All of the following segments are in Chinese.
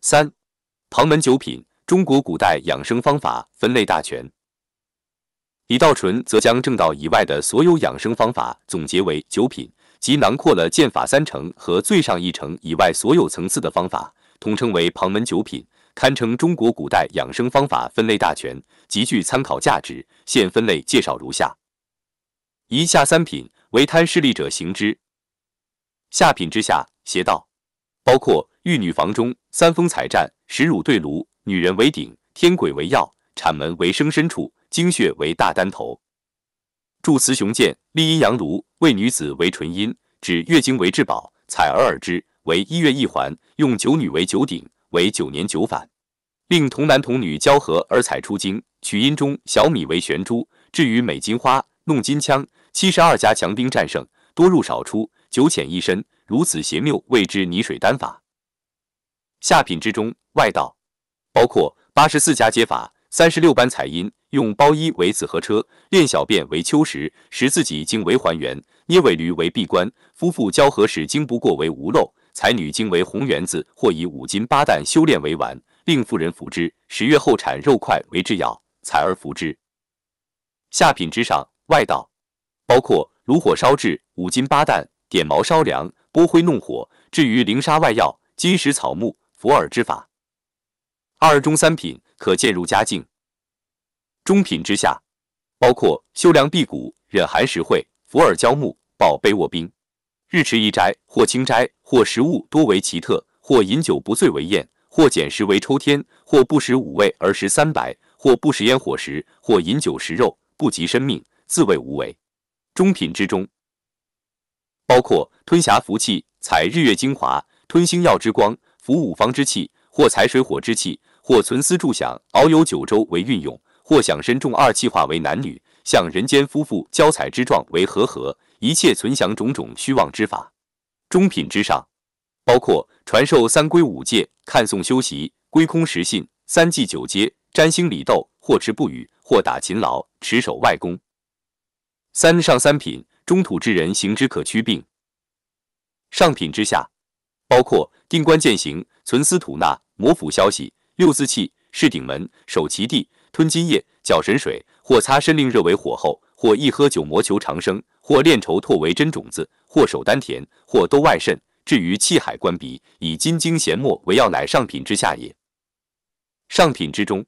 三，旁门九品，中国古代养生方法分类大全。李道纯则将正道以外的所有养生方法总结为九品，即囊括了剑法三成和最上一成以外所有层次的方法，统称为旁门九品，堪称中国古代养生方法分类大全，极具参考价值。现分类介绍如下：以下三品为贪势利者行之，下品之下邪道，包括玉女房中。三峰采战，石乳对炉，女人为鼎，天鬼为药，产门为生深处，精血为大丹头。筑雌雄剑，立阴阳炉，为女子为纯阴，指月经为至宝，采而而之为一月一环，用九女为九鼎，为九年九反，令童男童女交合而采出精，取阴中小米为玄珠，置于美金花，弄金枪，七十二家强兵战胜，多入少出，九浅一深，如此邪谬谓之泥水丹法。下品之中，外道包括八十四家接法、三十六般彩阴，用包衣为子和车，练小便为秋实，食自己经为还原，捏尾驴为闭关，夫妇交合使经不过为无漏，采女经为红圆子，或以五斤八担修炼为丸，令妇人服之，十月后产肉块为制药，采而服之。下品之上，外道包括炉火烧制、五斤八担，点毛烧凉，拨灰弄火，至于灵砂外药、金石草木。伏尔之法，二中三品可见入佳境。中品之下，包括修梁辟谷、忍寒食会、伏尔焦木、抱被卧冰、日持一斋，或清斋，或食物多为奇特，或饮酒不醉为宴，或减食为抽天，或不食五味而食三白，或不食烟火食，或饮酒食肉，不及生命，自谓无为。中品之中，包括吞霞服气、采日月精华、吞星耀之光。服五方之气，或财水火之气，或存思助想，遨游九州为运用；或想身中二气化为男女，向人间夫妇交采之状为和合。一切存想种种虚妄之法。中品之上，包括传授三规五戒，看诵修习，归空实信，三祭九阶，占星理斗，或持不语，或打勤劳，持守外功。三上三品，中土之人行之可趋病。上品之下。包括定关践行、存思吐纳、摩腹消息、六字气、视顶门、守其地、吞金液、搅神水，或擦身令热为火候，或一喝酒魔求长生，或炼愁唾为真种子，或守丹田，或兜外肾，至于气海关鼻，以金精咸末为药，乃上品之下也。上品之中，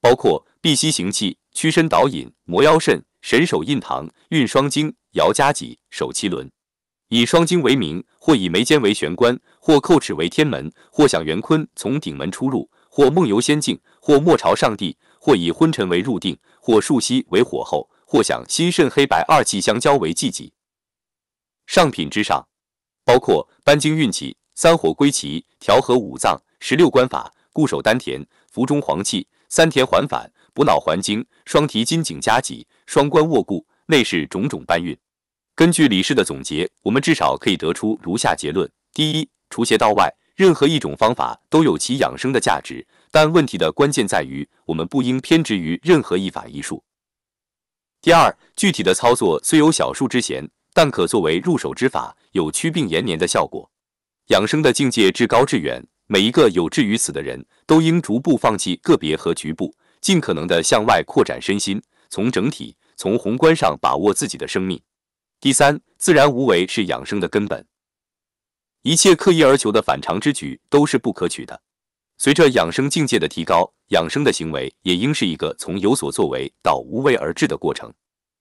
包括辟邪行气、屈身导引、磨腰肾、神手印堂、运双经、摇家脊、手七轮。以双睛为名，或以眉间为玄关，或叩齿为天门，或想元坤从顶门出入，或梦游仙境，或末朝上帝，或以昏沉为入定，或数息为火候，或想心肾黑白二气相交为寂极。上品之上，包括搬经运气、三火归齐、调和五脏、十六关法、固守丹田、服中黄气、三田环反、补脑还精、双提金井加脊、双关卧固、内视种种搬运。根据李氏的总结，我们至少可以得出如下结论：第一，除邪道外，任何一种方法都有其养生的价值，但问题的关键在于，我们不应偏执于任何一法一术。第二，具体的操作虽有小数之嫌，但可作为入手之法，有祛病延年的效果。养生的境界至高至远，每一个有志于此的人，都应逐步放弃个别和局部，尽可能的向外扩展身心，从整体、从宏观上把握自己的生命。第三，自然无为是养生的根本，一切刻意而求的反常之举都是不可取的。随着养生境界的提高，养生的行为也应是一个从有所作为到无为而治的过程。